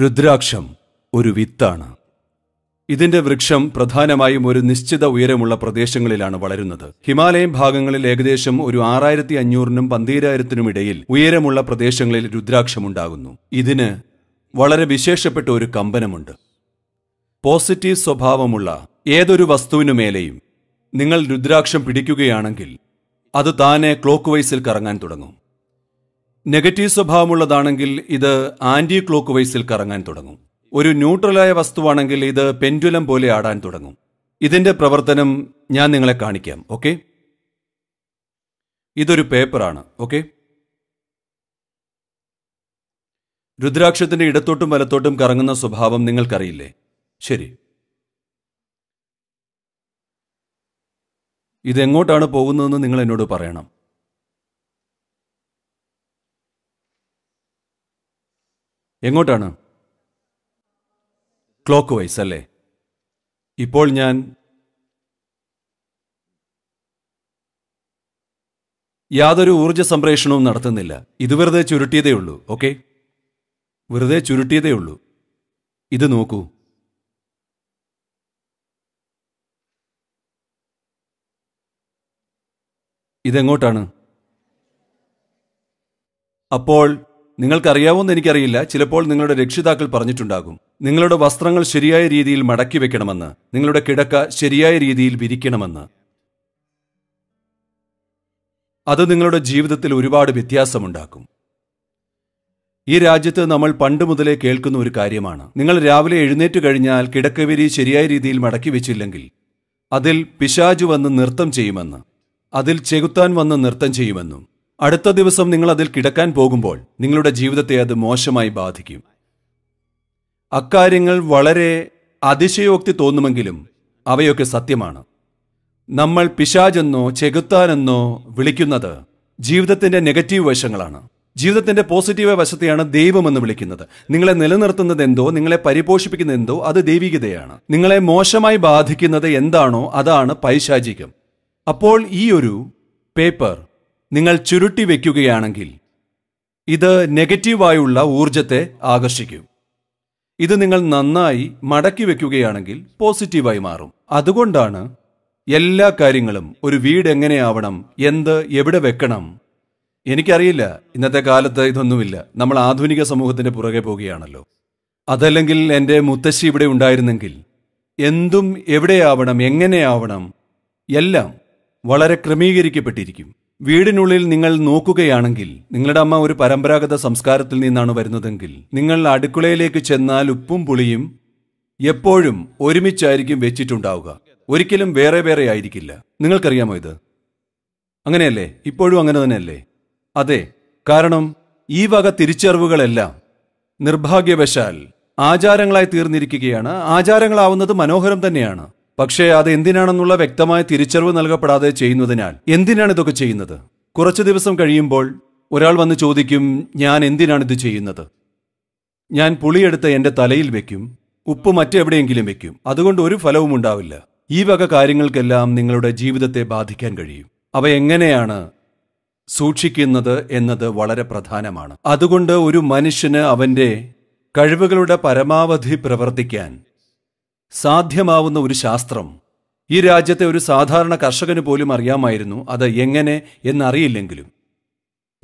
രുദ്രാക്ഷം ഒരു വിത്താണ് ഇതിന്റെ വൃക്ഷം പ്രധാനമായും ഒരു നിശ്ചിത ഉയരമുള്ള പ്രദേശങ്ങളിലാണ് വളരുന്നത് ഹിമാലയൻ ഭാഗങ്ങളിൽ ഏകദേശം ഒരു ആറായിരത്തി അഞ്ഞൂറിനും പന്തീരായിരത്തിനും ഇടയിൽ ഉയരമുള്ള പ്രദേശങ്ങളിൽ രുദ്രാക്ഷമുണ്ടാകുന്നു ഇതിന് വളരെ വിശേഷപ്പെട്ട ഒരു കമ്പനമുണ്ട് പോസിറ്റീവ് സ്വഭാവമുള്ള ഏതൊരു മേലെയും നിങ്ങൾ രുദ്രാക്ഷം പിടിക്കുകയാണെങ്കിൽ അത് താനെ ക്ലോക്ക് വൈസിൽ കറങ്ങാൻ തുടങ്ങും നെഗറ്റീവ് സ്വഭാവമുള്ളതാണെങ്കിൽ ഇത് ആന്റി ക്ലോക്ക് വൈസിൽ കറങ്ങാൻ തുടങ്ങും ഒരു ന്യൂട്രലായ വസ്തുവാണെങ്കിൽ ഇത് പെൻഡുലം പോലെ ആടാൻ തുടങ്ങും ഇതിന്റെ പ്രവർത്തനം ഞാൻ നിങ്ങളെ കാണിക്കാം ഓക്കെ ഇതൊരു പേപ്പറാണ് ഓക്കെ രുദ്രാക്ഷത്തിന്റെ ഇടത്തോട്ടും വലത്തോട്ടും കറങ്ങുന്ന സ്വഭാവം നിങ്ങൾക്കറിയില്ലേ ശരി ഇതെങ്ങോട്ടാണ് പോകുന്നതെന്ന് നിങ്ങൾ എന്നോട് പറയണം എങ്ങോട്ടാണ് ക്ലോക്ക് വൈസ് അല്ലേ ഇപ്പോൾ ഞാൻ യാതൊരു ഊർജ സംപ്രേഷണവും നടത്തുന്നില്ല ഇത് വെറുതെ ചുരുട്ടിയതേ ഉള്ളൂ ഓക്കെ വെറുതെ ചുരുട്ടിയതേ ഉള്ളൂ ഇത് നോക്കൂ ഇതെങ്ങോട്ടാണ് അപ്പോൾ നിങ്ങൾക്കറിയാവോന്ന് എനിക്കറിയില്ല ചിലപ്പോൾ നിങ്ങളുടെ രക്ഷിതാക്കൾ പറഞ്ഞിട്ടുണ്ടാകും നിങ്ങളുടെ വസ്ത്രങ്ങൾ ശരിയായ രീതിയിൽ മടക്കി വെക്കണമെന്ന് നിങ്ങളുടെ കിടക്ക ശരിയായ രീതിയിൽ വിരിക്കണമെന്ന് അത് നിങ്ങളുടെ ജീവിതത്തിൽ ഒരുപാട് വ്യത്യാസമുണ്ടാക്കും ഈ രാജ്യത്ത് നമ്മൾ പണ്ട് മുതലേ കേൾക്കുന്ന ഒരു കാര്യമാണ് നിങ്ങൾ രാവിലെ എഴുന്നേറ്റ് കഴിഞ്ഞാൽ കിടക്കവിരി ശരിയായ രീതിയിൽ മടക്കി വെച്ചില്ലെങ്കിൽ അതിൽ പിശാജു വന്ന് നൃത്തം ചെയ്യുമെന്ന് അതിൽ ചെകുത്താൻ വന്ന് നൃത്തം ചെയ്യുമെന്നും അടുത്ത ദിവസം നിങ്ങൾ അതിൽ കിടക്കാൻ പോകുമ്പോൾ നിങ്ങളുടെ ജീവിതത്തെ അത് മോശമായി ബാധിക്കും അക്കാര്യങ്ങൾ വളരെ അതിശയോക്തി തോന്നുമെങ്കിലും അവയൊക്കെ സത്യമാണ് നമ്മൾ പിശാജെന്നോ ചെകുത്താനെന്നോ വിളിക്കുന്നത് ജീവിതത്തിന്റെ നെഗറ്റീവ് വശങ്ങളാണ് ജീവിതത്തിന്റെ പോസിറ്റീവ് വശത്തെയാണ് ദൈവമെന്ന് വിളിക്കുന്നത് നിങ്ങളെ നിലനിർത്തുന്നത് എന്തോ നിങ്ങളെ പരിപോഷിപ്പിക്കുന്ന എന്തോ അത് ദൈവികതയാണ് നിങ്ങളെ മോശമായി ബാധിക്കുന്നത് എന്താണോ അതാണ് പൈശാചികം അപ്പോൾ ഈ ഒരു പേപ്പർ നിങ്ങൾ ചുരുട്ടി വയ്ക്കുകയാണെങ്കിൽ ഇത് നെഗറ്റീവായുള്ള ഊർജത്തെ ആകർഷിക്കും ഇത് നിങ്ങൾ നന്നായി മടക്കി വയ്ക്കുകയാണെങ്കിൽ പോസിറ്റീവായി മാറും അതുകൊണ്ടാണ് എല്ലാ കാര്യങ്ങളും ഒരു വീട് എങ്ങനെയാവണം എന്ത് എവിടെ വെക്കണം എനിക്കറിയില്ല ഇന്നത്തെ കാലത്ത് ഇതൊന്നുമില്ല നമ്മൾ ആധുനിക സമൂഹത്തിന്റെ പുറകെ പോവുകയാണല്ലോ അതല്ലെങ്കിൽ എൻ്റെ മുത്തശ്ശി ഇവിടെ ഉണ്ടായിരുന്നെങ്കിൽ എന്തും എവിടെയാവണം എങ്ങനെയാവണം എല്ലാം വളരെ ക്രമീകരിക്കപ്പെട്ടിരിക്കും വീടിനുള്ളിൽ നിങ്ങൾ നോക്കുകയാണെങ്കിൽ നിങ്ങളുടെ അമ്മ ഒരു പരമ്പരാഗത സംസ്കാരത്തിൽ നിന്നാണ് വരുന്നതെങ്കിൽ നിങ്ങൾ അടുക്കളയിലേക്ക് ചെന്നാൽ ഉപ്പും പുളിയും എപ്പോഴും ഒരുമിച്ചായിരിക്കും വെച്ചിട്ടുണ്ടാവുക ഒരിക്കലും വേറെ വേറെ ആയിരിക്കില്ല നിങ്ങൾക്കറിയാമോ ഇത് അങ്ങനെയല്ലേ ഇപ്പോഴും അങ്ങനെ തന്നെയല്ലേ അതെ കാരണം ഈ വക തിരിച്ചറിവുകളെല്ലാം നിർഭാഗ്യവശാൽ ആചാരങ്ങളായി തീർന്നിരിക്കുകയാണ് ആചാരങ്ങളാവുന്നത് മനോഹരം തന്നെയാണ് പക്ഷേ അത് എന്തിനാണെന്നുള്ള വ്യക്തമായ തിരിച്ചറിവ് നൽകപ്പെടാതെ ചെയ്യുന്നതിനാൽ എന്തിനാണ് ഇതൊക്കെ ചെയ്യുന്നത് കുറച്ച് ദിവസം കഴിയുമ്പോൾ ഒരാൾ വന്ന് ചോദിക്കും ഞാൻ എന്തിനാണ് ഇത് ചെയ്യുന്നത് ഞാൻ പുളിയെടുത്ത് എന്റെ തലയിൽ വെക്കും ഉപ്പ് മറ്റെവിടെയെങ്കിലും വെക്കും അതുകൊണ്ട് ഒരു ഫലവും ഉണ്ടാവില്ല ഈ വക കാര്യങ്ങൾക്കെല്ലാം നിങ്ങളുടെ ജീവിതത്തെ ബാധിക്കാൻ കഴിയും അവ എങ്ങനെയാണ് സൂക്ഷിക്കുന്നത് എന്നത് വളരെ പ്രധാനമാണ് അതുകൊണ്ട് ഒരു മനുഷ്യന് അവന്റെ കഴിവുകളുടെ പരമാവധി പ്രവർത്തിക്കാൻ സാധ്യമാവുന്ന ഒരു ശാസ്ത്രം ഈ രാജ്യത്തെ ഒരു സാധാരണ കർഷകന് പോലും അറിയാമായിരുന്നു അത് എങ്ങനെ എന്നറിയില്ലെങ്കിലും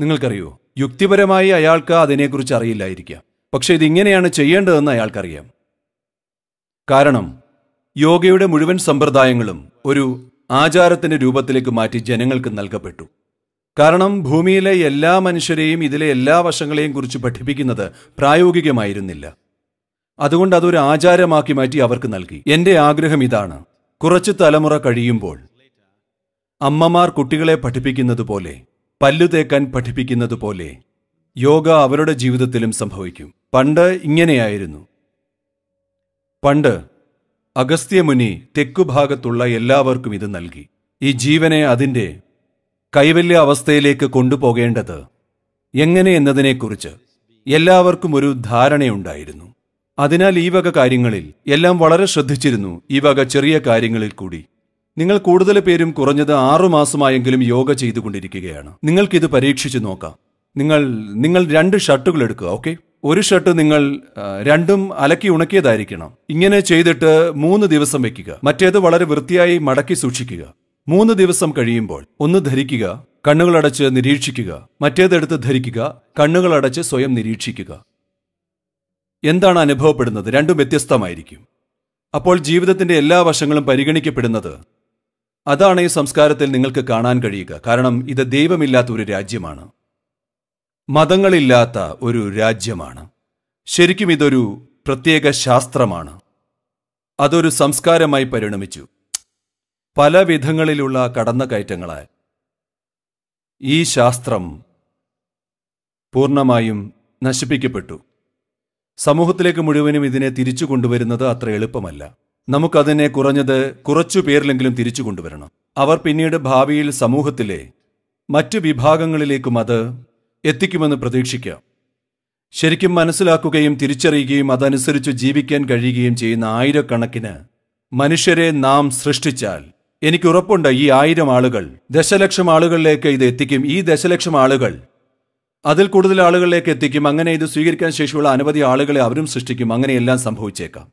നിങ്ങൾക്കറിയോ യുക്തിപരമായി അയാൾക്ക് അതിനെക്കുറിച്ച് അറിയില്ലായിരിക്കാം പക്ഷെ ഇതിങ്ങനെയാണ് ചെയ്യേണ്ടതെന്ന് അയാൾക്കറിയാം കാരണം യോഗയുടെ മുഴുവൻ സമ്പ്രദായങ്ങളും ഒരു ആചാരത്തിന്റെ രൂപത്തിലേക്ക് മാറ്റി ജനങ്ങൾക്ക് നൽകപ്പെട്ടു കാരണം ഭൂമിയിലെ എല്ലാ മനുഷ്യരെയും ഇതിലെ എല്ലാ വശങ്ങളെയും കുറിച്ച് പഠിപ്പിക്കുന്നത് പ്രായോഗികമായിരുന്നില്ല അതുകൊണ്ട് അതൊരു ആചാരമാക്കി മാറ്റി അവർക്ക് നൽകി എന്റെ ആഗ്രഹം ഇതാണ് കുറച്ച് തലമുറ കഴിയുമ്പോൾ അമ്മമാർ കുട്ടികളെ പഠിപ്പിക്കുന്നത് പോലെ പല്ലു തേക്കാൻ പഠിപ്പിക്കുന്നത് പോലെ യോഗ അവരുടെ ജീവിതത്തിലും സംഭവിക്കും പണ്ട് ഇങ്ങനെയായിരുന്നു പണ്ട് അഗസ്ത്യമുനി തെക്കുഭാഗത്തുള്ള എല്ലാവർക്കും ഇത് നൽകി ഈ ജീവനെ അതിൻ്റെ കൈവല്യ അവസ്ഥയിലേക്ക് കൊണ്ടുപോകേണ്ടത് എങ്ങനെ എന്നതിനെക്കുറിച്ച് എല്ലാവർക്കും ഒരു ധാരണയുണ്ടായിരുന്നു അതിനാൽ ഈ വക കാര്യങ്ങളിൽ എല്ലാം വളരെ ശ്രദ്ധിച്ചിരുന്നു ഈ വക ചെറിയ കാര്യങ്ങളിൽ കൂടി നിങ്ങൾ കൂടുതൽ പേരും കുറഞ്ഞത് ആറുമാസമായെങ്കിലും യോഗ ചെയ്തുകൊണ്ടിരിക്കുകയാണ് നിങ്ങൾക്കിത് പരീക്ഷിച്ചു നോക്കാം നിങ്ങൾ നിങ്ങൾ രണ്ട് ഷർട്ടുകൾ എടുക്കുക ഓക്കെ ഒരു ഷർട്ട് നിങ്ങൾ രണ്ടും അലക്കി ഉണക്കിയതായിരിക്കണം ഇങ്ങനെ ചെയ്തിട്ട് മൂന്ന് ദിവസം വെക്കുക മറ്റേത് വളരെ വൃത്തിയായി മടക്കി സൂക്ഷിക്കുക മൂന്ന് ദിവസം കഴിയുമ്പോൾ ഒന്ന് ധരിക്കുക കണ്ണുകളടച്ച് നിരീക്ഷിക്കുക മറ്റേതെടുത്ത് ധരിക്കുക കണ്ണുകളടച്ച് സ്വയം നിരീക്ഷിക്കുക എന്താണ് അനുഭവപ്പെടുന്നത് രണ്ടും വ്യത്യസ്തമായിരിക്കും അപ്പോൾ ജീവിതത്തിന്റെ എല്ലാ വശങ്ങളും പരിഗണിക്കപ്പെടുന്നത് അതാണ് ഈ സംസ്കാരത്തിൽ നിങ്ങൾക്ക് കാണാൻ കഴിയുക കാരണം ഇത് ദൈവമില്ലാത്ത ഒരു രാജ്യമാണ് മതങ്ങളില്ലാത്ത ഒരു രാജ്യമാണ് ശരിക്കും ഇതൊരു പ്രത്യേക ശാസ്ത്രമാണ് അതൊരു സംസ്കാരമായി പരിണമിച്ചു പല വിധങ്ങളിലുള്ള കടന്നുകയറ്റങ്ങളാൽ ഈ ശാസ്ത്രം പൂർണ്ണമായും നശിപ്പിക്കപ്പെട്ടു സമൂഹത്തിലേക്ക് മുഴുവനും ഇതിനെ തിരിച്ചു കൊണ്ടുവരുന്നത് അത്ര എളുപ്പമല്ല നമുക്കതിനെ കുറഞ്ഞത് കുറച്ചു പേരിലെങ്കിലും തിരിച്ചു കൊണ്ടുവരണം അവർ പിന്നീട് ഭാവിയിൽ സമൂഹത്തിലെ മറ്റു വിഭാഗങ്ങളിലേക്കും അത് എത്തിക്കുമെന്ന് പ്രതീക്ഷിക്കാം ശരിക്കും മനസ്സിലാക്കുകയും തിരിച്ചറിയുകയും അതനുസരിച്ച് ജീവിക്കാൻ കഴിയുകയും ചെയ്യുന്ന ആയിരക്കണക്കിന് മനുഷ്യരെ നാം സൃഷ്ടിച്ചാൽ എനിക്കുറപ്പുണ്ട് ഈ ആയിരം ആളുകൾ ദശലക്ഷം ആളുകളിലേക്ക് ഇത് എത്തിക്കും ഈ ദശലക്ഷം ആളുകൾ അതിൽ കൂടുതൽ ആളുകളിലേക്ക് എത്തിക്കും അങ്ങനെ ഇത് സ്വീകരിക്കാൻ ശേഷിയുള്ള അനവധി ആളുകളെ അവരും സൃഷ്ടിക്കും അങ്ങനെയെല്ലാം സംഭവിച്ചേക്കാം